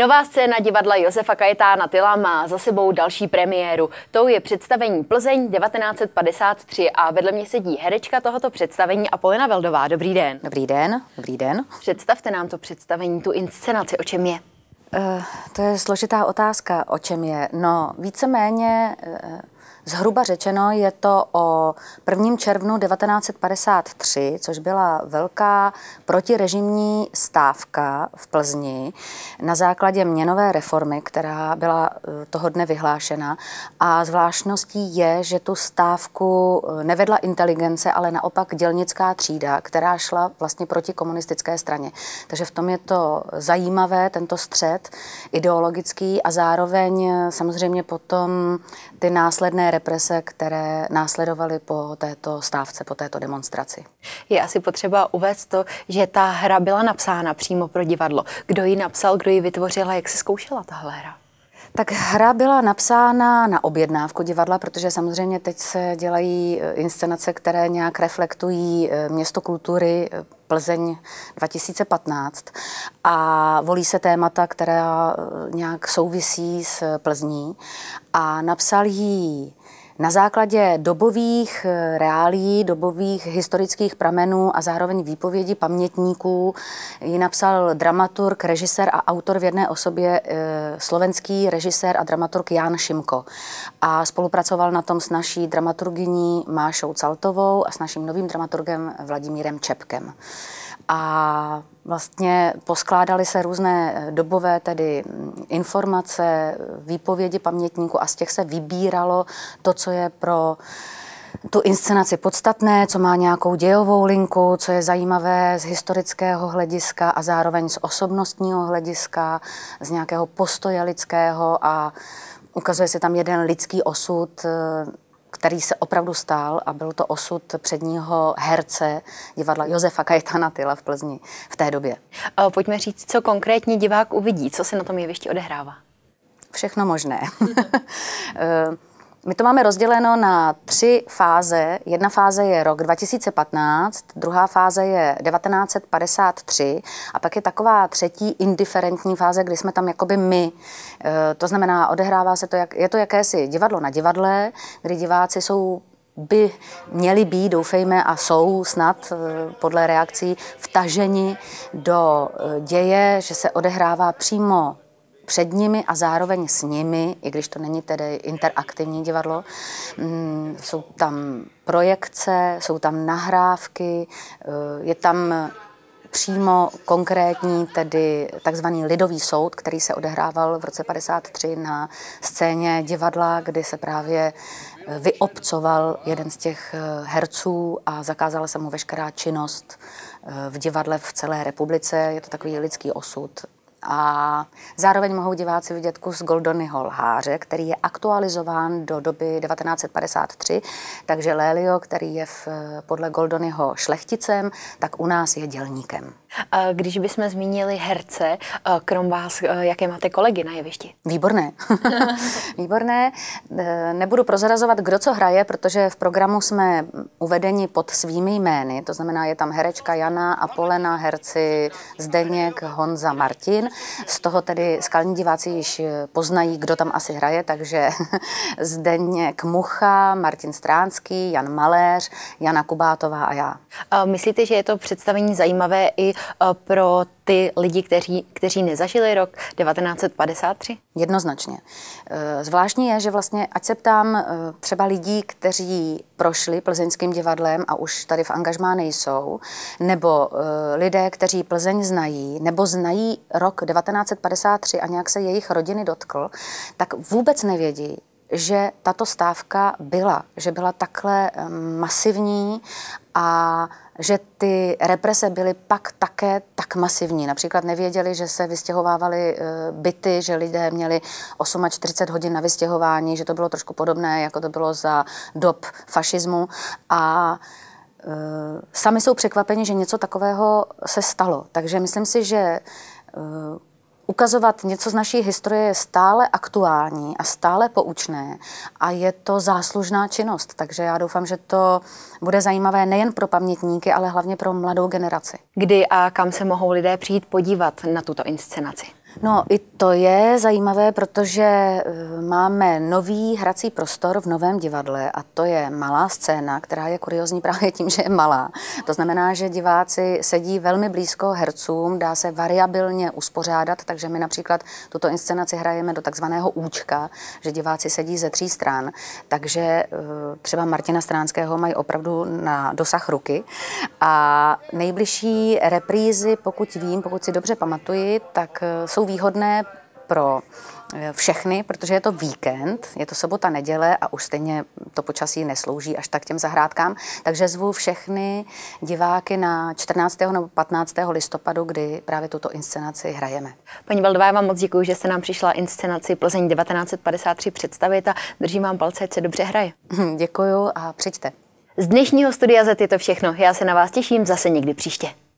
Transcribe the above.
Nová scéna divadla Josefa Kajetána Tyla má za sebou další premiéru. Tou je představení Plzeň 1953 a vedle mě sedí herečka tohoto představení Apolina Veldová. Dobrý den. Dobrý den. Dobrý den. Představte nám to představení, tu inscenaci, o čem je. Uh, to je složitá otázka, o čem je. No, víceméně uh, Zhruba řečeno je to o 1. červnu 1953, což byla velká protirežimní stávka v Plzni na základě měnové reformy, která byla eh, toho dne vyhlášena. A zvláštností je, že tu stávku eh, nevedla inteligence, ale naopak dělnická třída, která šla vlastně proti komunistické straně. Takže v tom je to zajímavé, tento střed ideologický a zároveň eh, samozřejmě potom ty následné represe, které následovaly po této stávce, po této demonstraci. Je asi potřeba uvést to, že ta hra byla napsána přímo pro divadlo. Kdo ji napsal, kdo ji vytvořil a jak se zkoušela tahle hra? Tak hra byla napsána na objednávku divadla, protože samozřejmě teď se dělají eh, inscenace, které nějak reflektují eh, město kultury eh, Plzeň 2015 a volí se témata, která nějak souvisí s Plzní a napsal ji na základě dobových eh, reálí, dobových historických pramenů a zároveň výpovědi pamětníků ji napsal dramaturg, režisér a autor v jedné osobě eh, slovenský režisér a dramaturg Jan Šimko. A spolupracoval na tom s naší dramaturgyní Mášou Caltovou a s naším novým dramaturgem Vladimírem Čepkem a vlastně poskládaly se různé eh, dobové tedy mm, informace, výpovědi pamětníků a z těch se vybíralo to, co je pro tu inscenaci podstatné, co má nějakou dějovou linku, co je zajímavé z historického hlediska a zároveň z osobnostního hlediska, z nějakého postoje lidského a ukazuje se tam jeden lidský osud eh, který se opravdu stál a byl to osud předního herce divadla Josefa Kajtana Tyla v Plzni v té době. Pojďme říct, co konkrétně divák uvidí, co se na tom jevišti odehrává. Všechno možné. Eh, my to máme rozděleno na tři fáze. Jedna fáze je rok 2015, druhá fáze je 1953 a pak je taková třetí indiferentní fáze, kdy jsme tam jakoby my. E, to znamená, odehrává se to, jak, je to jakési divadlo na divadle, kdy diváci jsou by měli být, doufejme, a jsou snad e, podle reakcí vtaženi do e, děje, že se odehrává přímo před nimi a zároveň s nimi, i když to není tedy interaktivní divadlo, mm, jsou tam projekce, jsou tam nahrávky, eh, je tam přímo konkrétní, tedy takzvaný lidový soud, který se odehrával v roce 53 na scéně divadla, kdy se právě eh, vyobcoval jeden z těch eh, herců a zakázala se mu veškerá činnost v divadle v celé republice. Je to takový lidský osud a zároveň mohou diváci vidět kus Goldonyho lháře, který je aktualizován do doby 1953, takže Lélio, který je v, podle Goldonyho šlechticem, tak u nás je dělníkem. Když bychom zmínili herce, krom vás, jaké máte kolegy na jevišti? Výborné. Výborné. E, nebudu prozrazovat, kdo co hraje, protože v programu jsme uvedeni pod svými jmény, to znamená, je tam herečka Jana a Polena, herci Zdeněk, Honza, Martin. Z toho tedy skalní diváci již poznají, kdo tam asi hraje, takže Zdeněk Mucha, Martin Stránský, Jan Maléř, Jana Kubátová a já. A myslíte, že je to představení zajímavé i Eh, pro ty lidi, kteří, kteří nezažili rok 1953? Jednoznačně. Eh, zvláštní je, že vlastně, ať se ptám eh, třeba lidí, kteří prošli plzeňským divadlem a už tady v angažmá nejsou, nebo lidé, kteří Plzeň znají, nebo znají rok 1953 a nějak se jejich rodiny dotkl, tak vůbec nevědí, že tato stávka byla, že byla takhle masivní a že ty represe byly pak také tak masivní. Například nevěděli, že se vystěhovávaly e, byty, že lidé měli 40 hodin na vystěhování, že to bylo trošku podobné, jako to bylo za dob fašismu. A e, sami jsou překvapeni, že něco takového se stalo. Takže myslím si, že e, ukazovat něco z naší historie je stále aktuální a stále poučné a je to záslužná činnost. Takže já doufám, že to bude zajímavé nejen pro pamětníky, ale hlavně pro mladou generaci. Kdy a kam se mohou lidé přijít podívat na tuto inscenaci? No i to je zajímavé, protože eh, máme nový hrací prostor v novém divadle a to je malá scéna, která je kuriozní právě tím, že je malá. To znamená, že diváci sedí velmi blízko hercům, dá se variabilně uspořádat, takže my například tuto inscenaci hrajeme do takzvaného účka, že diváci sedí ze tří stran, takže eh, třeba Martina Stránského mají opravdu na dosah ruky a nejbližší reprízy, pokud vím, pokud si dobře pamatuji, tak eh, jsou jsou výhodné pro eh, všechny, protože je to víkend, je to sobota, neděle a už stejně to počasí neslouží až tak těm zahrádkám. Takže zvu všechny diváky na 14. nebo 15. listopadu, kdy právě tuto inscenaci hrajeme. Paní Valdová, já vám moc děkuji, že se nám přišla inscenaci Plzeň 1953 představit a držím vám palce, ať se dobře hraje. Hm, děkuji a přijďte. Z dnešního studia Z je to všechno. Já se na vás těším zase někdy příště.